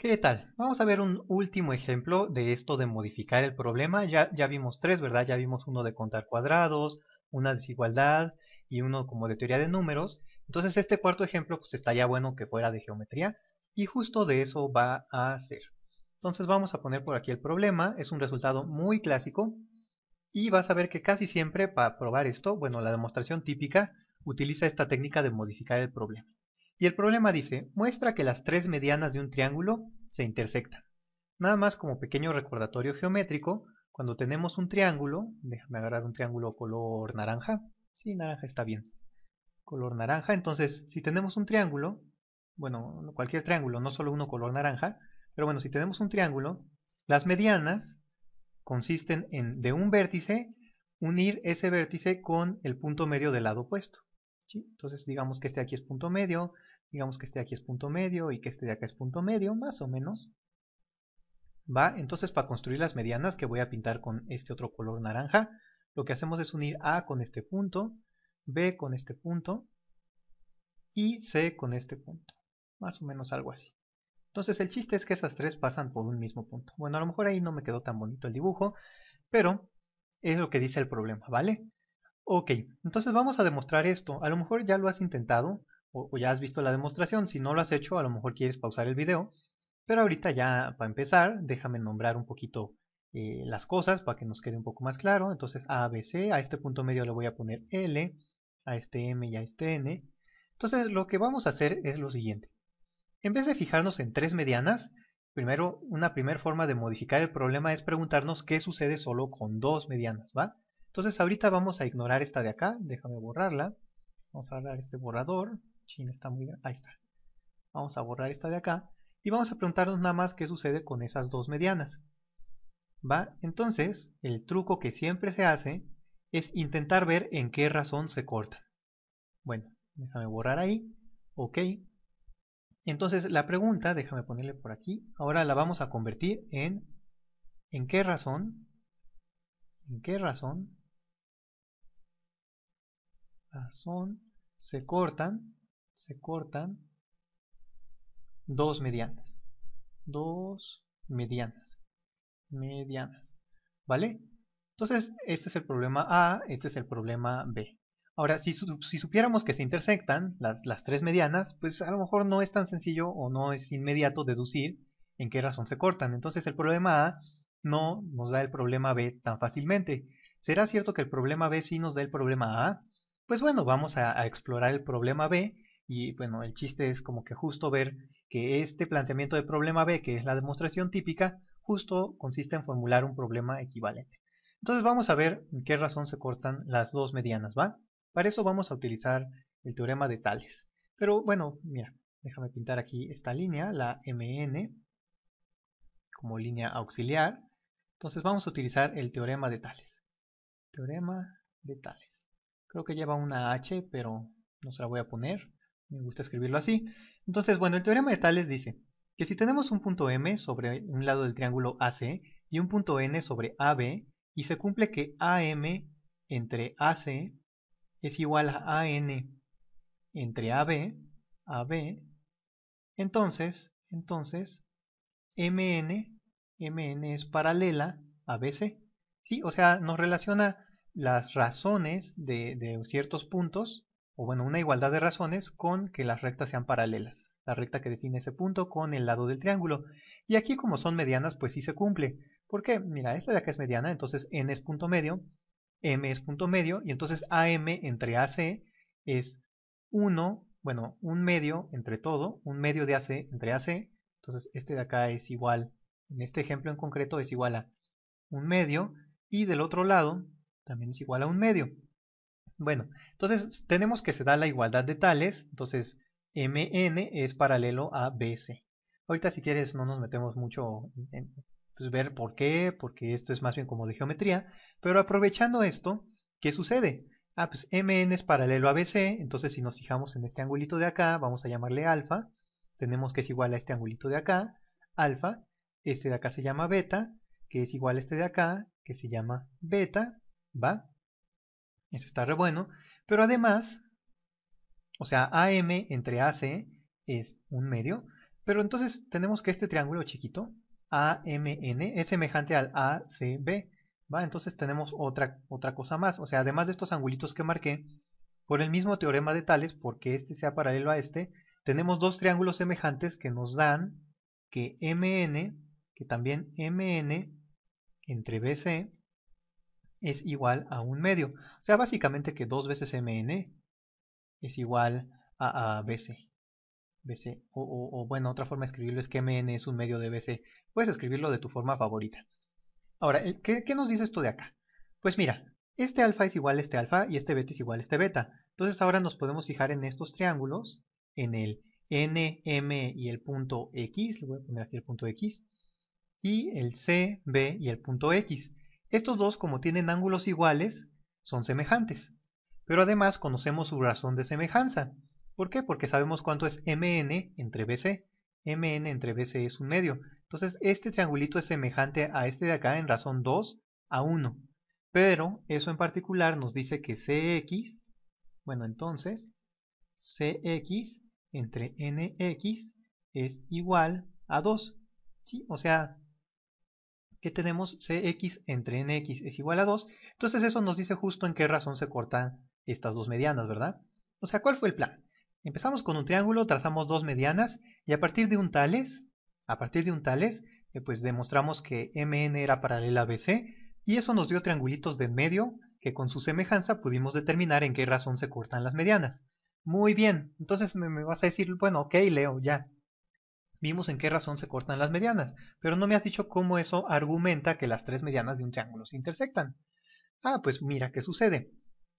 ¿Qué tal? Vamos a ver un último ejemplo de esto de modificar el problema. Ya, ya vimos tres, ¿verdad? Ya vimos uno de contar cuadrados, una desigualdad y uno como de teoría de números. Entonces este cuarto ejemplo pues estaría bueno que fuera de geometría y justo de eso va a ser. Entonces vamos a poner por aquí el problema. Es un resultado muy clásico y vas a ver que casi siempre para probar esto, bueno, la demostración típica utiliza esta técnica de modificar el problema. Y el problema dice, muestra que las tres medianas de un triángulo se intersectan. Nada más como pequeño recordatorio geométrico, cuando tenemos un triángulo, déjame agarrar un triángulo color naranja, sí, naranja está bien, color naranja, entonces si tenemos un triángulo, bueno, cualquier triángulo, no solo uno color naranja, pero bueno, si tenemos un triángulo, las medianas consisten en de un vértice unir ese vértice con el punto medio del lado opuesto. Entonces digamos que este de aquí es punto medio, digamos que este de aquí es punto medio y que este de acá es punto medio, más o menos. ¿Va? Entonces para construir las medianas que voy a pintar con este otro color naranja, lo que hacemos es unir A con este punto, B con este punto y C con este punto. Más o menos algo así. Entonces el chiste es que esas tres pasan por un mismo punto. Bueno, a lo mejor ahí no me quedó tan bonito el dibujo, pero es lo que dice el problema, ¿vale? Ok, entonces vamos a demostrar esto. A lo mejor ya lo has intentado o, ya has visto la demostración. Si no lo has hecho, a lo mejor quieres pausar el video. Pero ahorita ya para empezar, déjame nombrar un poquito eh, las cosas para que nos quede un poco más claro. Entonces A, B, C, a este punto medio le voy a poner L, a este M y a este N. Entonces lo que vamos a hacer es lo siguiente. En vez de fijarnos en tres medianas, primero una primera forma de modificar el problema es preguntarnos qué sucede solo con dos medianas, ¿va? Entonces ahorita vamos a ignorar esta de acá, déjame borrarla. Vamos a borrar este borrador. China está muy bien. Ahí está. Vamos a borrar esta de acá. Y vamos a preguntarnos nada más qué sucede con esas dos medianas. ¿Va? Entonces, el truco que siempre se hace es intentar ver en qué razón se corta. Bueno, déjame borrar ahí. Ok. Entonces, la pregunta, déjame ponerle por aquí. Ahora la vamos a convertir en ¿en qué razón? ¿En qué razón razón, se cortan, se cortan dos medianas, dos medianas, medianas, ¿vale? Entonces, este es el problema A, este es el problema B. Ahora, si, si supiéramos que se intersectan las, las tres medianas, pues a lo mejor no es tan sencillo o no es inmediato deducir en qué razón se cortan. Entonces, el problema A no nos da el problema B tan fácilmente. ¿Será cierto que el problema B sí nos da el problema A? pues bueno, vamos a, explorar el problema B y bueno, el chiste es como que justo ver que este planteamiento de problema B, que es la demostración típica, justo consiste en formular un problema equivalente. Entonces vamos a ver en qué razón se cortan las dos medianas, ¿va? Para eso vamos a utilizar el teorema de Tales. Pero bueno, mira, déjame pintar aquí esta línea, la MN, como línea auxiliar. Entonces vamos a utilizar el teorema de Tales. Teorema de Tales. Creo que lleva una H, pero no se la voy a poner. Me gusta escribirlo así. Entonces, bueno, el teorema de Tales dice que si tenemos un punto M sobre un lado del triángulo AC y un punto N sobre AB, y se cumple que AM entre AC es igual a AN entre AB, AB, entonces, entonces, MN, MN es paralela a BC. ¿Sí? O sea, nos relaciona las razones de, ciertos puntos, o bueno, una igualdad de razones con que las rectas sean paralelas. La recta que define ese punto con el lado del triángulo. Y aquí como son medianas, pues sí se cumple. Porque, mira, esta de acá es mediana, entonces n es punto medio, m es punto medio, y entonces am entre ac es 1, bueno, un medio entre todo, un medio de ac entre ac, entonces este de acá es igual, en este ejemplo en concreto es igual a un medio, y del otro lado también es igual a un medio. Bueno, entonces tenemos que se da la igualdad de tales, entonces MN es paralelo a BC. Ahorita si quieres no nos metemos mucho en pues, ver por qué, porque esto es más bien como de geometría, pero aprovechando esto, ¿qué sucede? Ah, pues MN es paralelo a BC, entonces si nos fijamos en este angulito de acá, vamos a llamarle alfa, tenemos que es igual a este angulito de acá, alfa, este de acá se llama beta, que es igual a este de acá, que se llama beta, ¿Va? Eso está re bueno. Pero además, o sea, AM entre AC es un medio. Pero entonces tenemos que este triángulo chiquito, AMN, es semejante al ACB. ¿Va? Entonces tenemos otra, otra cosa más. O sea, además de estos angulitos que marqué, por el mismo teorema de Tales, porque este sea paralelo a este, tenemos dos triángulos semejantes que nos dan que MN, que también MN entre BC, es igual a un medio. O sea, básicamente que 2 veces mn es igual a, bc. O, bueno, otra forma de escribirlo es que mn es un medio de bc. Puedes escribirlo de tu forma favorita. Ahora, ¿qué, qué nos dice esto de acá? Pues mira, este alfa es igual a este alfa y este beta es igual a este beta. Entonces ahora nos podemos fijar en estos triángulos, en el n, m y el punto x, le voy a poner aquí el punto x, y el c, b y el punto x. Estos dos, como tienen ángulos iguales, son semejantes. Pero además conocemos su razón de semejanza. ¿Por qué? Porque sabemos cuánto es MN entre BC. MN entre BC es un medio. Entonces, este triangulito es semejante a este de acá en razón 2 a 1. Pero eso en particular nos dice que CX, bueno, entonces, CX entre NX es igual a 2. ¿sí? O sea, que tenemos Cx entre Nx es igual a 2, entonces eso nos dice justo en qué razón se cortan estas dos medianas, ¿verdad? O sea, ¿cuál fue el plan? Empezamos con un triángulo, trazamos dos medianas y a partir de un tales, a partir de un tales, eh, pues demostramos que MN era paralela a BC y eso nos dio triangulitos de medio que con su semejanza pudimos determinar en qué razón se cortan las medianas. Muy bien, entonces me, me vas a decir, bueno, ok, Leo, ya, Vimos en qué razón se cortan las medianas, pero no me has dicho cómo eso argumenta que las tres medianas de un triángulo se intersectan. Ah, pues mira qué sucede.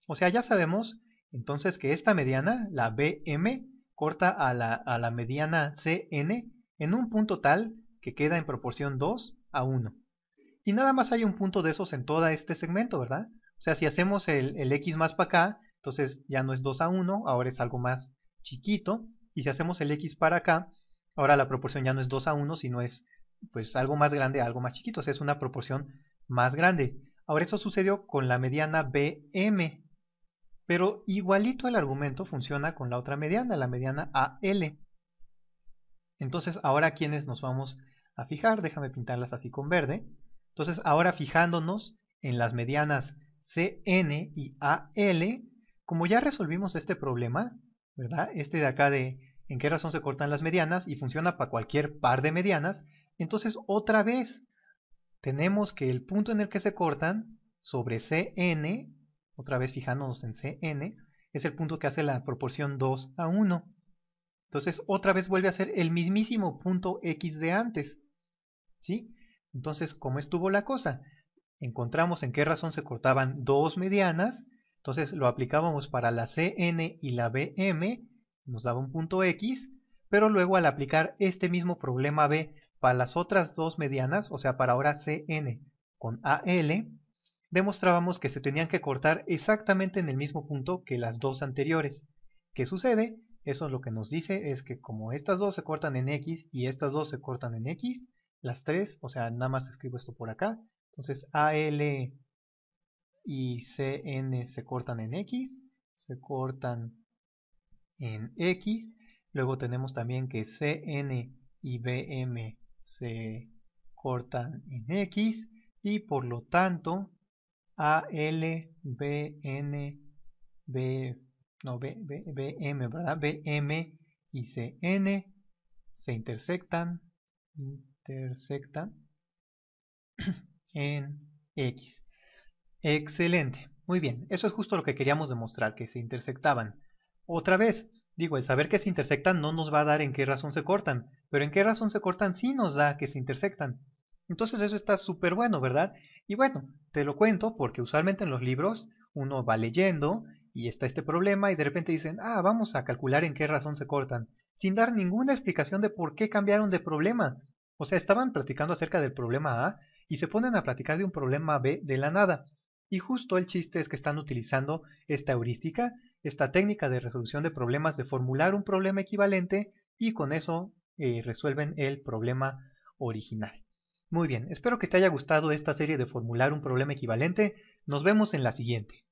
O sea, ya sabemos entonces que esta mediana, la BM, corta a la, a la mediana CN en un punto tal que queda en proporción 2 a 1. Y nada más hay un punto de esos en todo este segmento, ¿verdad? O sea, si hacemos el, el X más para acá, entonces ya no es 2 a 1, ahora es algo más chiquito. Y si hacemos el X para acá, Ahora la proporción ya no es 2 a 1, sino es pues algo más grande algo más chiquito, o sea, es una proporción más grande. Ahora eso sucedió con la mediana BM, pero igualito el argumento funciona con la otra mediana, la mediana AL. Entonces ahora quienes nos vamos a fijar, déjame pintarlas así con verde. Entonces ahora fijándonos en las medianas CN y AL, como ya resolvimos este problema, ¿verdad? Este de acá de en qué razón se cortan las medianas y funciona para cualquier par de medianas, entonces otra vez tenemos que el punto en el que se cortan sobre Cn, otra vez fijándonos en Cn, es el punto que hace la proporción 2 a 1. Entonces otra vez vuelve a ser el mismísimo punto x de antes. ¿Sí? Entonces, ¿cómo estuvo la cosa? Encontramos en qué razón se cortaban dos medianas, entonces lo aplicábamos para la Cn y la Bm, nos daba un punto X, pero luego al aplicar este mismo problema B para las otras dos medianas, o sea, para ahora CN con AL, demostrábamos que se tenían que cortar exactamente en el mismo punto que las dos anteriores. ¿Qué sucede? Eso es lo que nos dice, es que como estas dos se cortan en X y estas dos se cortan en X, las tres, o sea, nada más escribo esto por acá, entonces AL y CN se cortan en X, se cortan en X. Luego tenemos también que Cn y Bm se cortan en X y por lo tanto AL, BN, B, no, BM, ¿verdad? BM y CN se intersectan, intersectan en X. Excelente. Muy bien, eso es justo lo que queríamos demostrar, que se intersectaban. Otra vez, digo, el saber que se intersectan no nos va a dar en qué razón se cortan, pero en qué razón se cortan sí nos da que se intersectan. Entonces eso está súper bueno, ¿verdad? Y bueno, te lo cuento porque usualmente en los libros uno va leyendo y está este problema y de repente dicen, ah, vamos a calcular en qué razón se cortan, sin dar ninguna explicación de por qué cambiaron de problema. O sea, estaban platicando acerca del problema A y se ponen a platicar de un problema B de la nada. Y justo el chiste es que están utilizando esta heurística esta técnica de resolución de problemas de formular un problema equivalente y con eso eh, resuelven el problema original. Muy bien, espero que te haya gustado esta serie de formular un problema equivalente. Nos vemos en la siguiente.